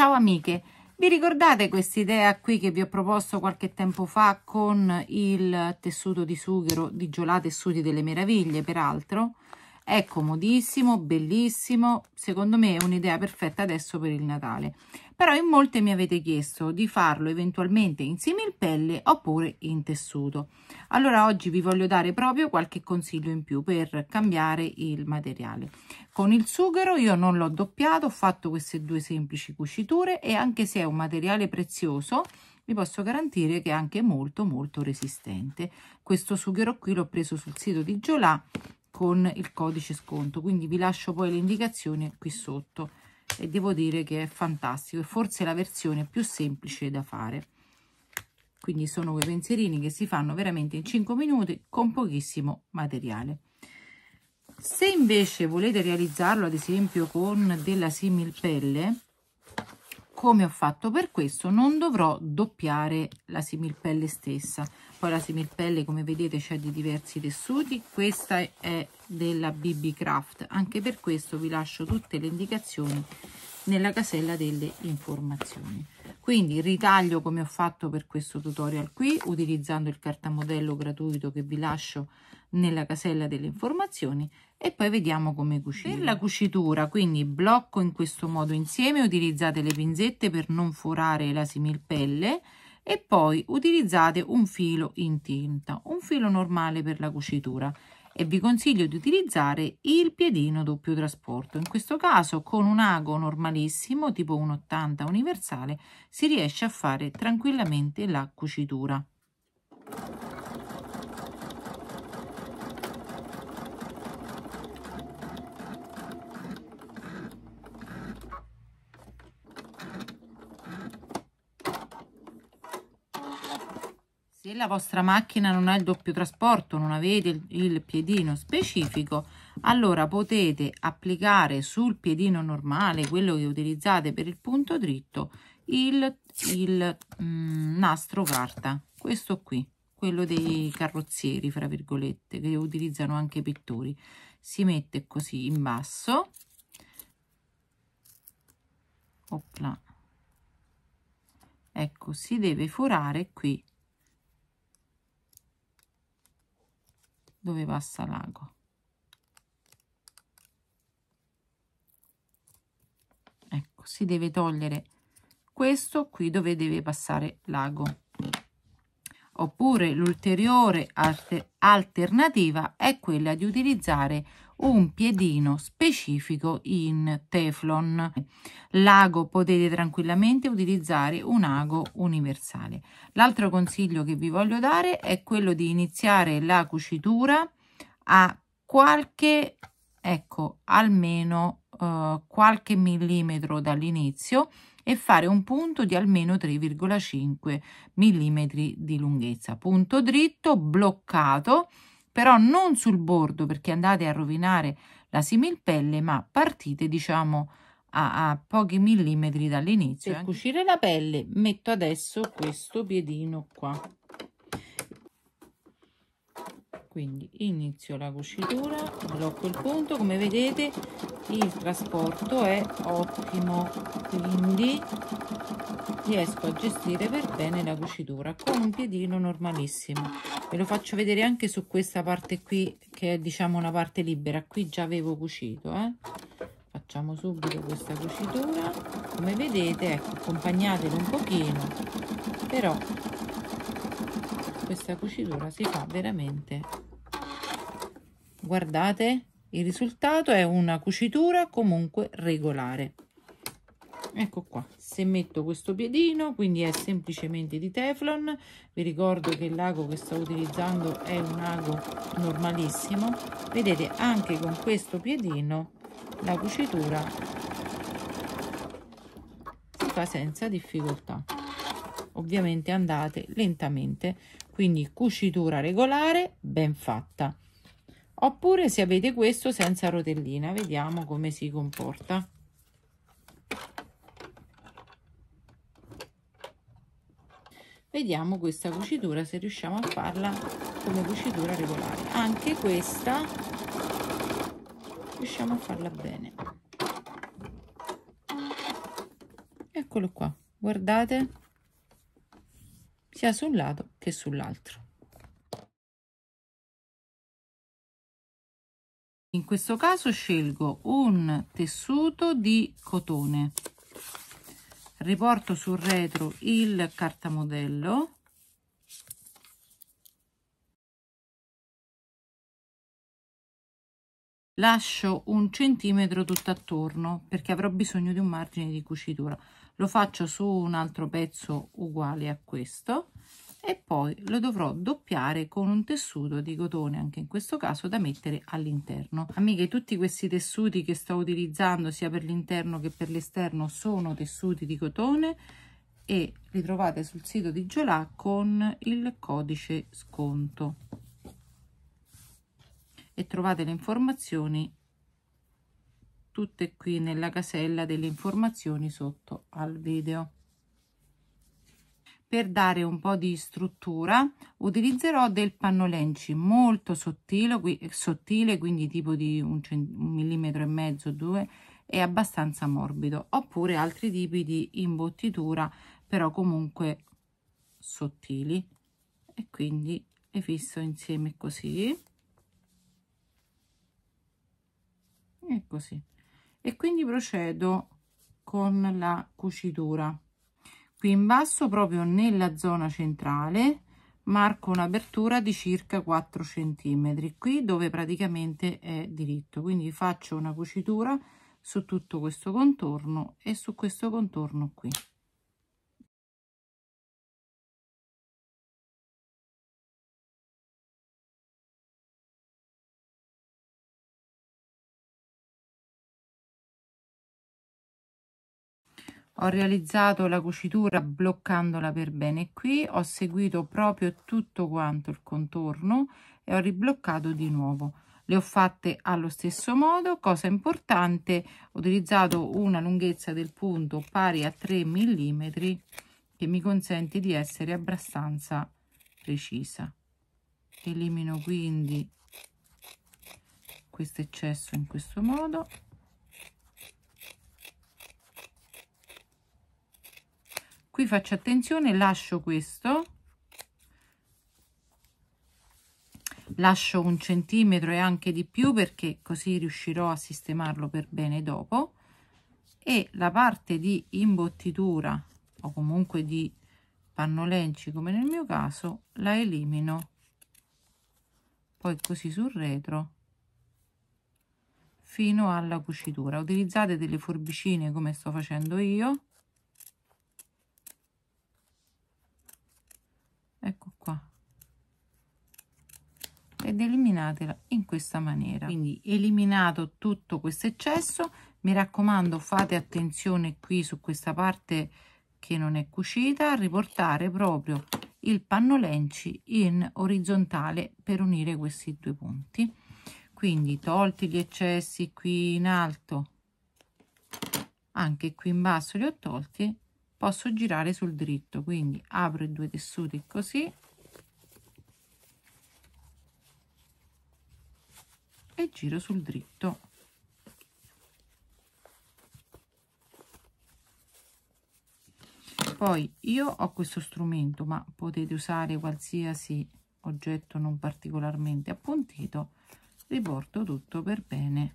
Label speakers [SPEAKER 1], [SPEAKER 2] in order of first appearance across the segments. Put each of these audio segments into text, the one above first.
[SPEAKER 1] Ciao amiche, vi ricordate questa idea qui che vi ho proposto qualche tempo fa con il tessuto di sughero di Giolà Tessuti delle Meraviglie, peraltro? È comodissimo, bellissimo, secondo me è un'idea perfetta adesso per il Natale però in molte mi avete chiesto di farlo eventualmente in similpelle oppure in tessuto allora oggi vi voglio dare proprio qualche consiglio in più per cambiare il materiale con il sughero io non l'ho doppiato ho fatto queste due semplici cuciture e anche se è un materiale prezioso vi posso garantire che è anche molto molto resistente questo sughero qui l'ho preso sul sito di Giolà con il codice sconto quindi vi lascio poi le indicazioni qui sotto e devo dire che è fantastico, è forse la versione più semplice da fare. Quindi sono quei pensierini che si fanno veramente in 5 minuti con pochissimo materiale. Se invece volete realizzarlo ad esempio con della similpelle, come ho fatto per questo non dovrò doppiare la similpelle stessa poi la similpelle come vedete c'è di diversi tessuti questa è della bb craft anche per questo vi lascio tutte le indicazioni nella casella delle informazioni quindi ritaglio come ho fatto per questo tutorial qui utilizzando il cartamodello gratuito che vi lascio nella casella delle informazioni e poi vediamo come cucire. Per la cucitura, quindi blocco in questo modo insieme, utilizzate le pinzette per non forare la similpelle e poi utilizzate un filo in tinta, un filo normale per la cucitura e vi consiglio di utilizzare il piedino doppio trasporto. In questo caso con un ago normalissimo tipo un 80 universale si riesce a fare tranquillamente la cucitura. Se la vostra macchina non ha il doppio trasporto, non avete il piedino specifico, allora potete applicare sul piedino normale, quello che utilizzate per il punto dritto, il, il mm, nastro carta, questo qui, quello dei carrozzieri, fra virgolette, che utilizzano anche i pittori. Si mette così in basso, Opla. ecco, si deve forare qui dove passa l'ago ecco si deve togliere questo qui dove deve passare l'ago oppure l'ulteriore alter alternativa è quella di utilizzare un piedino specifico in teflon. L'ago potete tranquillamente utilizzare un ago universale. L'altro consiglio che vi voglio dare è quello di iniziare la cucitura a qualche, ecco, almeno eh, qualche millimetro dall'inizio e fare un punto di almeno 3,5 mm di lunghezza. Punto dritto, bloccato però non sul bordo perché andate a rovinare la similpelle, ma partite diciamo a, a pochi millimetri dall'inizio. Per eh. cucire la pelle metto adesso questo piedino qua quindi inizio la cucitura blocco il punto come vedete il trasporto è ottimo quindi riesco a gestire per bene la cucitura con un piedino normalissimo ve lo faccio vedere anche su questa parte qui che è diciamo una parte libera qui già avevo cucito eh? facciamo subito questa cucitura come vedete ecco accompagnatelo un pochino però questa cucitura si fa veramente guardate il risultato è una cucitura comunque regolare ecco qua se metto questo piedino quindi è semplicemente di teflon vi ricordo che l'ago che sto utilizzando è un ago normalissimo vedete anche con questo piedino la cucitura si fa senza difficoltà ovviamente andate lentamente quindi cucitura regolare ben fatta oppure se avete questo senza rotellina vediamo come si comporta vediamo questa cucitura se riusciamo a farla come cucitura regolare anche questa riusciamo a farla bene eccolo qua guardate sia su un lato che sull'altro. In questo caso scelgo un tessuto di cotone, riporto sul retro il cartamodello, lascio un centimetro tutto attorno perché avrò bisogno di un margine di cucitura lo faccio su un altro pezzo uguale a questo e poi lo dovrò doppiare con un tessuto di cotone anche in questo caso da mettere all'interno amiche tutti questi tessuti che sto utilizzando sia per l'interno che per l'esterno sono tessuti di cotone e li trovate sul sito di Giolà con il codice sconto e trovate le informazioni tutte qui nella casella delle informazioni sotto al video per dare un po' di struttura utilizzerò del pannolenci molto sottile, qui, sottile quindi tipo di un, un millimetro e mezzo, due, e abbastanza morbido, oppure altri tipi di imbottitura, però comunque sottili, e quindi è fisso insieme così, e così e quindi procedo con la cucitura qui in basso proprio nella zona centrale marco un'apertura di circa 4 centimetri qui dove praticamente è diritto quindi faccio una cucitura su tutto questo contorno e su questo contorno qui ho realizzato la cucitura bloccandola per bene qui ho seguito proprio tutto quanto il contorno e ho ribloccato di nuovo le ho fatte allo stesso modo cosa importante ho utilizzato una lunghezza del punto pari a 3 mm che mi consente di essere abbastanza precisa elimino quindi questo eccesso in questo modo qui faccio attenzione lascio questo lascio un centimetro e anche di più perché così riuscirò a sistemarlo per bene dopo e la parte di imbottitura o comunque di pannolenci come nel mio caso la elimino poi così sul retro fino alla cucitura utilizzate delle forbicine come sto facendo io ed eliminatela in questa maniera quindi eliminato tutto questo eccesso mi raccomando fate attenzione qui su questa parte che non è cucita a riportare proprio il panno lenci in orizzontale per unire questi due punti quindi tolti gli eccessi qui in alto anche qui in basso li ho tolti posso girare sul dritto quindi apro i due tessuti così e giro sul dritto poi io ho questo strumento ma potete usare qualsiasi oggetto non particolarmente appuntito riporto tutto per bene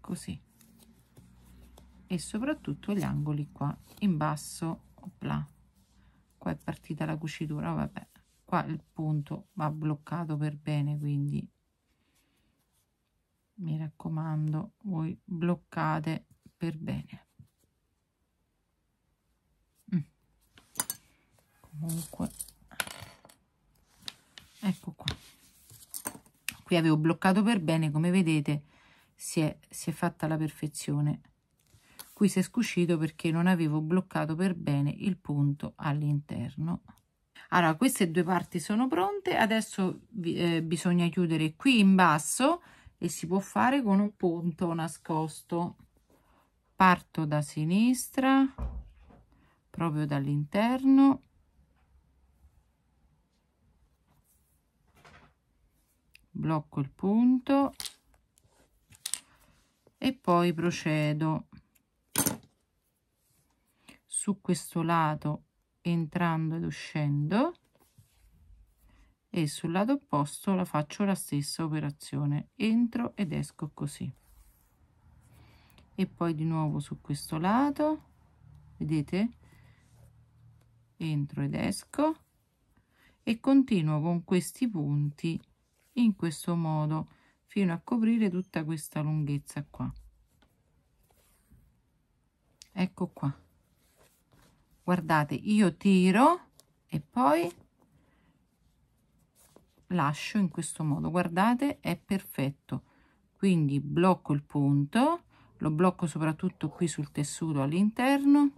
[SPEAKER 1] così e soprattutto gli angoli qua in basso opla qua è partita la cucitura vabbè qua il punto va bloccato per bene quindi mi raccomando voi bloccate per bene mm. comunque ecco qua qui avevo bloccato per bene come vedete si è, si è fatta la perfezione qui si è scucito perché non avevo bloccato per bene il punto all'interno allora queste due parti sono pronte adesso eh, bisogna chiudere qui in basso e si può fare con un punto nascosto parto da sinistra proprio dall'interno blocco il punto e poi procedo su questo lato entrando ed uscendo e sul lato opposto la faccio la stessa operazione entro ed esco così e poi di nuovo su questo lato vedete entro ed esco e continuo con questi punti in questo modo fino a coprire tutta questa lunghezza qua ecco qua guardate io tiro e poi lascio in questo modo guardate è perfetto quindi blocco il punto lo blocco soprattutto qui sul tessuto all'interno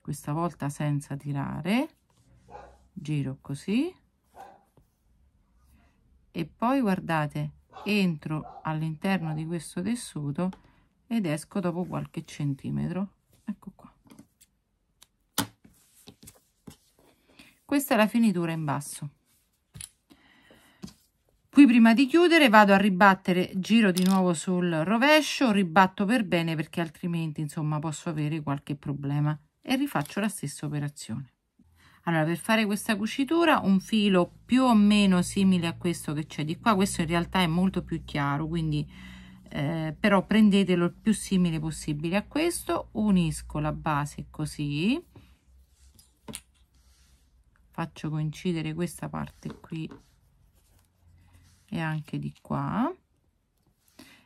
[SPEAKER 1] questa volta senza tirare giro così e poi guardate entro all'interno di questo tessuto ed esco dopo qualche centimetro ecco qua questa è la finitura in basso Qui prima di chiudere vado a ribattere, giro di nuovo sul rovescio, ribatto per bene perché altrimenti insomma posso avere qualche problema e rifaccio la stessa operazione. Allora per fare questa cucitura un filo più o meno simile a questo che c'è di qua, questo in realtà è molto più chiaro quindi eh, però prendetelo il più simile possibile a questo, unisco la base così, faccio coincidere questa parte qui e anche di qua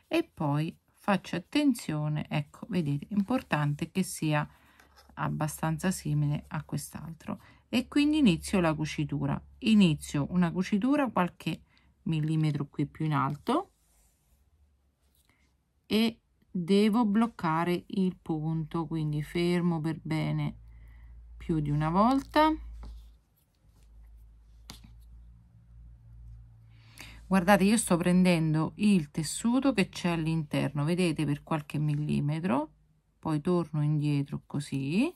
[SPEAKER 1] e poi faccio attenzione ecco vedete importante che sia abbastanza simile a quest'altro e quindi inizio la cucitura inizio una cucitura qualche millimetro qui più in alto e devo bloccare il punto quindi fermo per bene più di una volta guardate io sto prendendo il tessuto che c'è all'interno vedete per qualche millimetro poi torno indietro così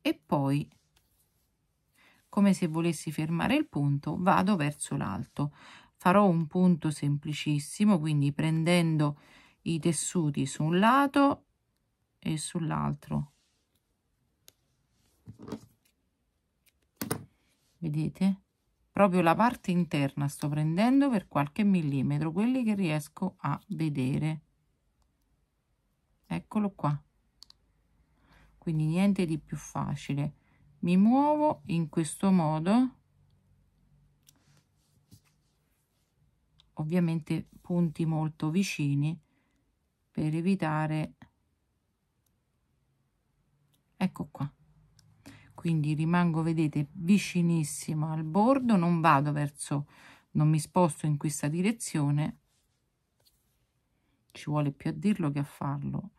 [SPEAKER 1] e poi come se volessi fermare il punto vado verso l'alto farò un punto semplicissimo quindi prendendo i tessuti su un lato e sull'altro vedete proprio la parte interna sto prendendo per qualche millimetro quelli che riesco a vedere eccolo qua quindi niente di più facile mi muovo in questo modo ovviamente punti molto vicini per evitare ecco qua quindi rimango vedete vicinissimo al bordo non vado verso non mi sposto in questa direzione ci vuole più a dirlo che a farlo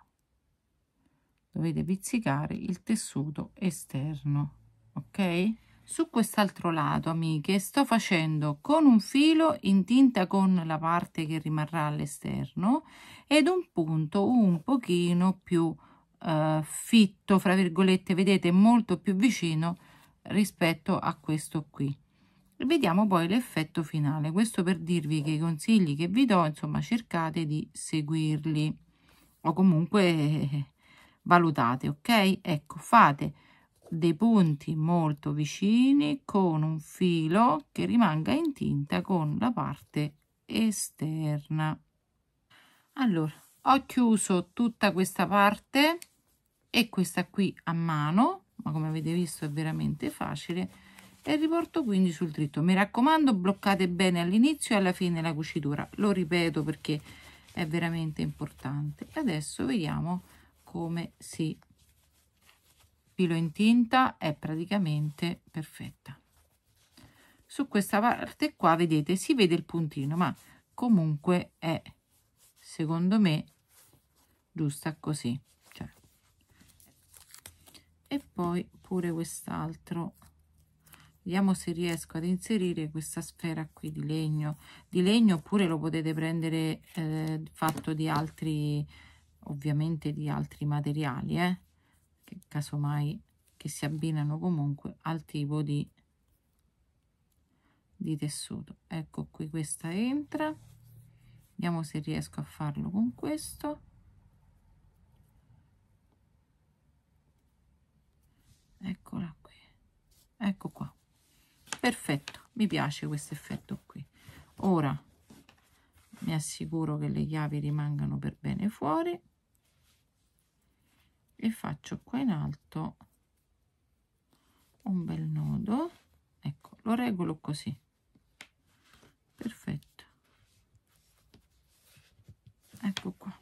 [SPEAKER 1] dovete pizzicare il tessuto esterno ok su quest'altro lato amiche sto facendo con un filo in tinta con la parte che rimarrà all'esterno ed un punto un pochino più eh, fitto, fra virgolette, vedete, molto più vicino rispetto a questo qui. vediamo poi l'effetto finale. Questo per dirvi che i consigli che vi do, insomma, cercate di seguirli o comunque eh, valutate, ok? Ecco, fate dei punti molto vicini con un filo che rimanga in tinta con la parte esterna. Allora, ho chiuso tutta questa parte e questa qui a mano ma come avete visto è veramente facile e riporto quindi sul dritto mi raccomando bloccate bene all'inizio e alla fine la cucitura lo ripeto perché è veramente importante adesso vediamo come si filo in tinta è praticamente perfetta su questa parte qua vedete si vede il puntino ma comunque è secondo me giusta così cioè. e poi pure quest'altro vediamo se riesco ad inserire questa sfera qui di legno di legno oppure lo potete prendere eh, fatto di altri ovviamente di altri materiali eh? che casomai che si abbinano comunque al tipo di di tessuto ecco qui questa entra vediamo se riesco a farlo con questo eccola qui ecco qua perfetto mi piace questo effetto qui ora mi assicuro che le chiavi rimangano per bene fuori e faccio qua in alto un bel nodo ecco lo regolo così perfetto ecco qua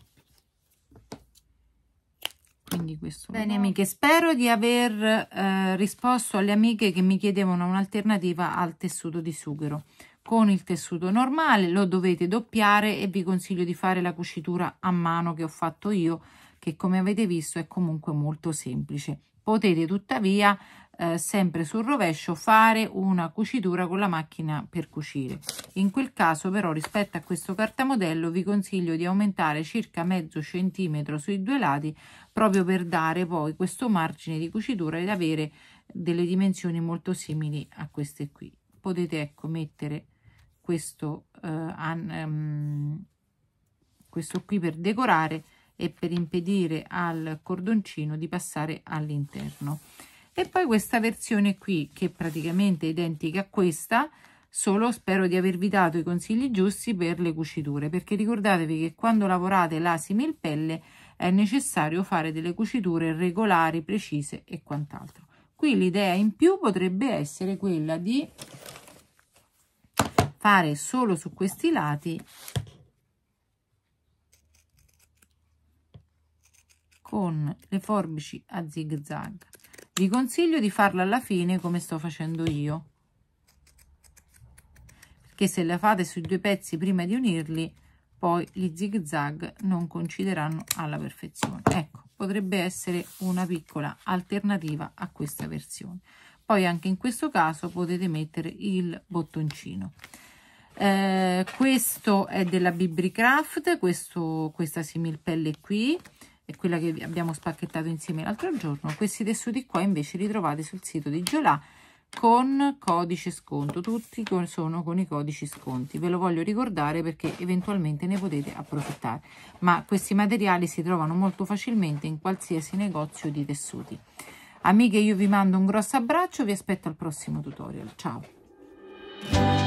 [SPEAKER 1] quindi questo bene no. amiche spero di aver eh, risposto alle amiche che mi chiedevano un'alternativa al tessuto di sughero con il tessuto normale lo dovete doppiare e vi consiglio di fare la cucitura a mano che ho fatto io che come avete visto è comunque molto semplice potete tuttavia eh, sempre sul rovescio fare una cucitura con la macchina per cucire in quel caso però rispetto a questo cartamodello vi consiglio di aumentare circa mezzo centimetro sui due lati proprio per dare poi questo margine di cucitura ed avere delle dimensioni molto simili a queste qui potete ecco mettere questo, eh, an, um, questo qui per decorare e per impedire al cordoncino di passare all'interno e poi questa versione qui che è praticamente identica a questa solo spero di avervi dato i consigli giusti per le cuciture perché ricordatevi che quando lavorate la similpelle è necessario fare delle cuciture regolari precise e quant'altro qui l'idea in più potrebbe essere quella di fare solo su questi lati con le forbici a zig zag vi consiglio di farla alla fine come sto facendo io perché se la fate sui due pezzi prima di unirli poi gli zig zag non coincideranno alla perfezione ecco potrebbe essere una piccola alternativa a questa versione poi anche in questo caso potete mettere il bottoncino eh, questo è della Bibricraft questo, questa similpelle qui è quella che abbiamo spacchettato insieme l'altro giorno questi tessuti qua invece li trovate sul sito di Giolà con codice sconto tutti sono con i codici sconti ve lo voglio ricordare perché eventualmente ne potete approfittare ma questi materiali si trovano molto facilmente in qualsiasi negozio di tessuti amiche io vi mando un grosso abbraccio vi aspetto al prossimo tutorial ciao